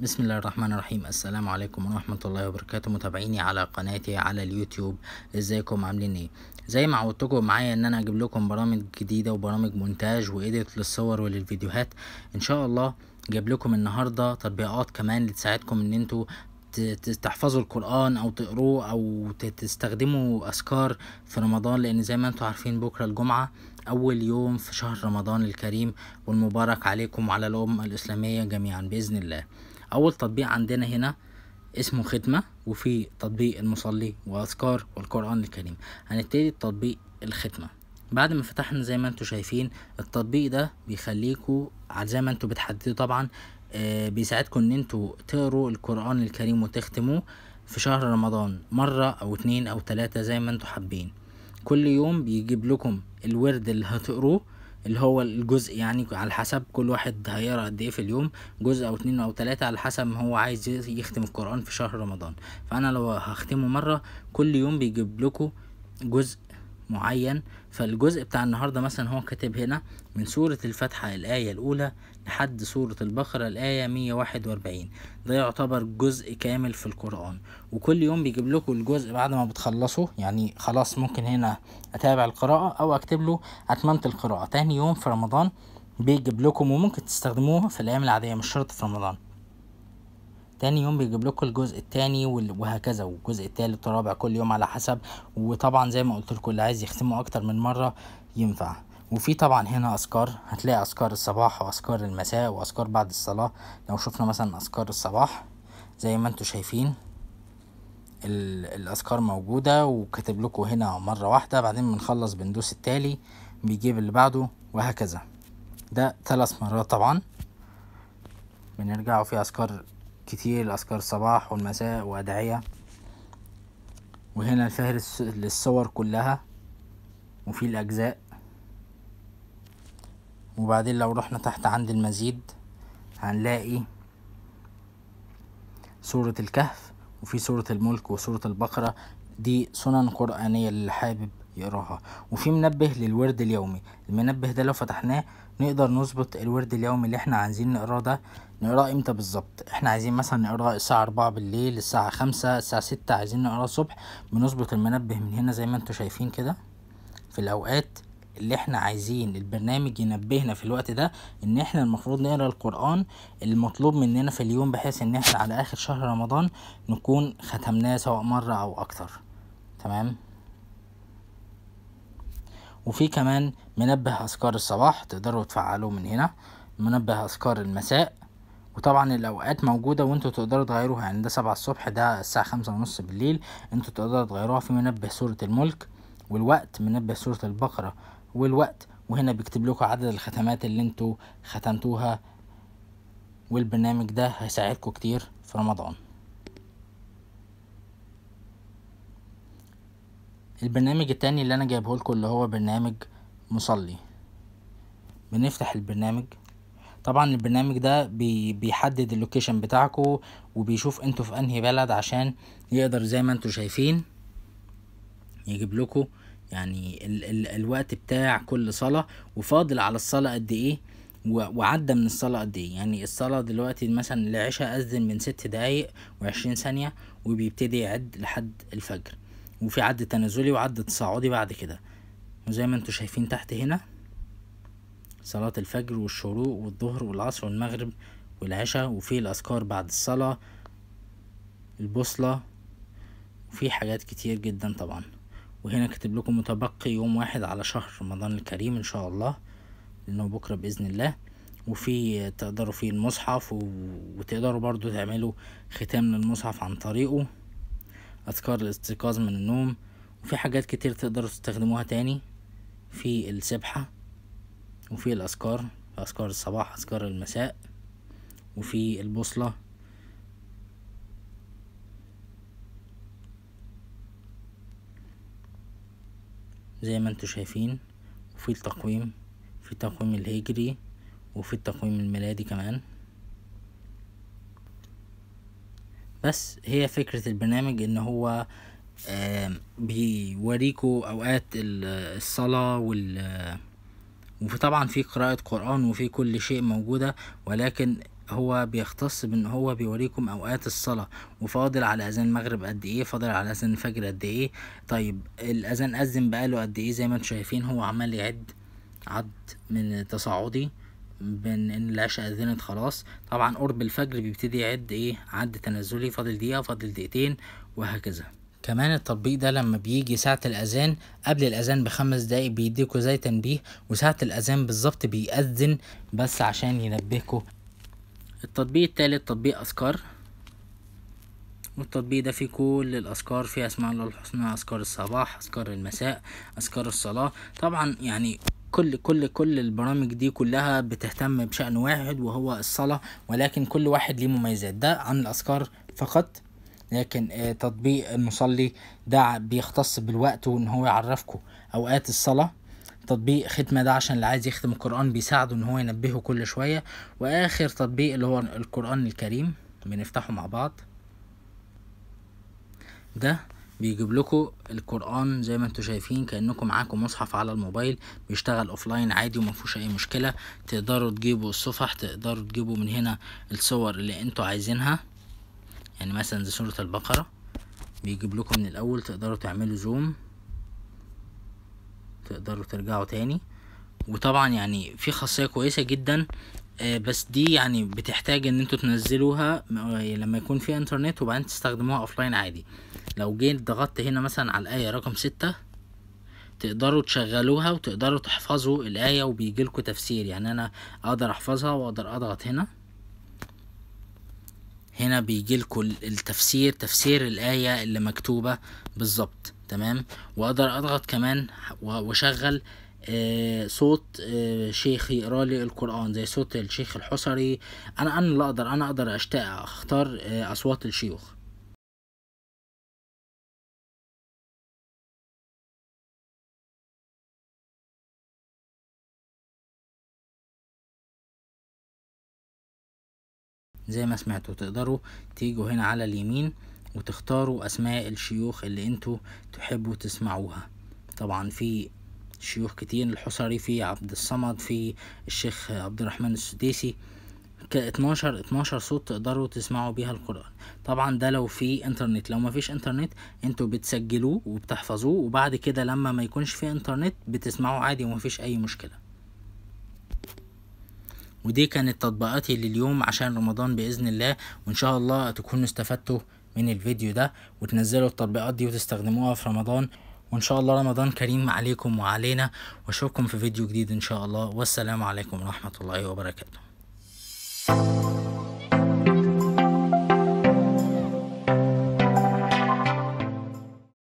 بسم الله الرحمن الرحيم السلام عليكم ورحمة الله وبركاته متابعيني على قناتي على اليوتيوب ازيكم عاملين ايه زي ما عودتكم معايا ان انا اجيب لكم برامج جديدة وبرامج مونتاج وإيديت للصور وللفيديوهات ان شاء الله جايب لكم النهاردة تطبيقات كمان لتساعدكم ان انتوا تحفظوا القرآن أو تقروه أو تستخدموا أذكار في رمضان لأن زي ما انتوا عارفين بكرة الجمعة أول يوم في شهر رمضان الكريم والمبارك عليكم وعلى الأمة الإسلامية جميعا بإذن الله أول تطبيق عندنا هنا اسمه ختمة وفي تطبيق المصلي وأذكار والقرآن الكريم هنبتدي تطبيق الختمة بعد ما فتحنا زي ما انتوا شايفين التطبيق ده بيخليكوا زي ما انتوا بتحددوا طبعا آه، بيساعدكم ان انتوا تقروا القرآن الكريم وتختموه في شهر رمضان مرة او اتنين او تلاتة زي ما انتوا حابين كل يوم بيجيب لكم الورد اللي هتقروه اللي هو الجزء يعني على حسب كل واحد هيقرا قد ايه في اليوم جزء او اتنين او تلاتة على حسب ما هو عايز يختم القران في شهر رمضان فانا لو هختمه مره كل يوم بيجيب لكم جزء معين فالجزء بتاع النهارده مثلا هو كاتب هنا من سورة الفاتحة الآية الأولى لحد سورة البقرة الآية 141 ده يعتبر جزء كامل في القرآن وكل يوم بيجيب لكم الجزء بعد ما بتخلصه يعني خلاص ممكن هنا أتابع القراءة أو أكتب له أتممت القراءة تاني يوم في رمضان بيجيب لكم وممكن تستخدموه في الأيام العادية مش شرط في رمضان تاني يوم بيجيب لكم الجزء التاني وهكذا والجزء التالت والرابع كل يوم على حسب وطبعا زي ما قلت لكم اللي عايز يختمه اكتر من مره ينفع وفي طبعا هنا اذكار هتلاقي اذكار الصباح واذكار المساء واذكار بعد الصلاه لو شفنا مثلا اذكار الصباح زي ما انتم شايفين الاذكار موجوده وكاتب لكم هنا مره واحده بعدين بنخلص بندوس التالي بيجيب اللي بعده وهكذا ده ثلاث مرات طبعا بنرجع وفي اذكار كتير لأذكار الصباح والمساء وأدعية وهنا الفهرس للصور كلها وفي الأجزاء وبعدين لو رحنا تحت عند المزيد هنلاقي سورة الكهف وفي سورة الملك وسورة البقرة دي سنن قرآنية للي حابب يقراها وفي منبه للورد اليومي المنبه ده لو فتحناه نقدر نظبط الورد اليومي اللي احنا عايزين نقراه ده نقراه امتى بالظبط احنا عايزين مثلا نقراه الساعه 4 بالليل الساعه 5 الساعه 6 عايزين نقراه الصبح بنظبط المنبه من هنا زي ما انتم شايفين كده في الاوقات اللي احنا عايزين البرنامج ينبهنا في الوقت ده ان احنا المفروض نقرا القران المطلوب مننا في اليوم بحيث ان احنا على اخر شهر رمضان نكون ختمناه سواء مره او اكتر تمام وفي كمان منبه أذكار الصباح تقدروا تفعلوه من هنا منبه أذكار المساء وطبعا الاوقات موجوده وانتوا تقدروا تغيروها يعني ده سبعة الصبح ده الساعه خمسة ونص بالليل انتوا تقدروا تغيروها في منبه سوره الملك والوقت منبه سوره البقره والوقت وهنا بيكتب لكم عدد الختمات اللي انتوا ختمتوها والبرنامج ده هيساعدكم كتير في رمضان البرنامج التاني اللي انا جايبه لكم اللي هو برنامج مصلي بنفتح البرنامج طبعا البرنامج ده بي بيحدد اللوكيشن بتاعكم وبيشوف انتوا في انهي بلد عشان يقدر زي ما انتوا شايفين يجيب لكم يعني ال ال الوقت بتاع كل صلاة وفاضل على الصلاة قد ايه وعدى من الصلاة قد ايه يعني الصلاة دلوقتي مثلا العشاء أذن من ست دقايق وعشرين ثانية وبيبتدي يعد لحد الفجر وفي عد تنازلي وعد تصاعدي بعد كده وزي ما انتوا شايفين تحت هنا صلاة الفجر والشروق والظهر والعصر والمغرب والعشاء وفي الأذكار بعد الصلاة البوصلة وفي حاجات كتير جدا طبعا وهنا كتب لكم متبقي يوم واحد على شهر رمضان الكريم إن شاء الله لأنه بكرة بإذن الله وفي تقدروا فيه المصحف وتقدروا برضو تعملوا ختام للمصحف عن طريقه أذكار الاستيقاظ من النوم وفي حاجات كتير تقدروا تستخدموها تاني في السبحة وفي الأذكار أذكار الصباح أذكار المساء وفي البوصلة زي ما انتوا شايفين وفي التقويم في التقويم الهجري وفي التقويم الميلادي كمان بس هي فكرة البرنامج ان هو بيوريكوا اوقات الصلاة وال طبعا في قراءة قرآن وفي كل شيء موجودة ولكن هو بيختص بان هو بيوريكم اوقات الصلاه وفاضل على اذان المغرب قد ايه فاضل على اذان الفجر قد ايه طيب الاذان اذن بقاله قد ايه زي ما انتم شايفين هو عمال يعد عد من تصاعدي بان العشاء اذنت خلاص طبعا قرب الفجر بيبتدي يعد ايه عد تنزلي فاضل دقيقه فاضل دقيقتين وهكذا كمان التطبيق ده لما بيجي ساعة الأذان قبل الأذان بخمس دقايق بيديكوا زي تنبيه وساعة الأذان بالظبط بيأذن بس عشان ينبهكوا التطبيق التالت تطبيق أذكار والتطبيق ده فيه كل الأذكار فيه أسماء الله الحسنى أذكار الصباح أذكار المساء أذكار الصلاة طبعا يعني كل كل كل البرامج دي كلها بتهتم بشأن واحد وهو الصلاة ولكن كل واحد ليه مميزات ده عن الأذكار فقط لكن آه، تطبيق المصلي ده بيختص بالوقت وان هو يعرفكم اوقات الصلاه تطبيق ختمة ده عشان اللي عايز يختم القرآن بيساعده إن هو ينبهه كل شوية وآخر تطبيق اللي هو القرآن الكريم بنفتحه مع بعض ده بيجيب لكم القران زي ما انتم شايفين كانكم معاكم مصحف على الموبايل بيشتغل اوفلاين عادي وما فيهوش اي مشكله تقدروا تجيبوا الصفح تقدروا تجيبوا من هنا الصور اللي انتم عايزينها يعني مثلا زي سوره البقره بيجيب لكم من الاول تقدروا تعملوا زوم تقدروا ترجعوا تاني وطبعا يعني في خاصيه كويسه جدا آه، بس دي يعني بتحتاج ان انتوا تنزلوها آه، لما يكون في انترنت وبعدين تستخدموها اوفلاين عادي لو جيت ضغطت هنا مثلا على الايه رقم ستة تقدروا تشغلوها وتقدروا تحفظوا الايه وبيجيلكوا تفسير يعني انا اقدر احفظها واقدر اضغط هنا هنا بيجيلكوا التفسير تفسير الايه اللي مكتوبه بالظبط تمام واقدر اضغط كمان واشغل آه، صوت آه، شيخ يقرا لي القران زي صوت الشيخ الحصري انا انا اللي اقدر انا اقدر اشتاق اختار آه، اصوات الشيوخ زي ما سمعتوا تقدروا تيجوا هنا على اليمين وتختاروا اسماء الشيوخ اللي انتوا تحبوا تسمعوها طبعا في شيوخ كتير الحصري في عبد الصمد في الشيخ عبد الرحمن السديسي 12 اتناشر صوت تقدروا تسمعوا بيها القرآن طبعا ده لو في انترنت لو ما فيش انترنت انتوا بتسجلوه وبتحفظوه وبعد كده لما ما يكونش في انترنت بتسمعوه عادي وما فيش اي مشكلة ودي كانت تطبيقاتي لليوم عشان رمضان بإذن الله وإن شاء الله تكونوا استفدتوا من الفيديو ده وتنزلوا التطبيقات دي وتستخدموها في رمضان وان شاء الله رمضان كريم عليكم وعلينا واشوفكم في فيديو جديد ان شاء الله والسلام عليكم ورحمه الله وبركاته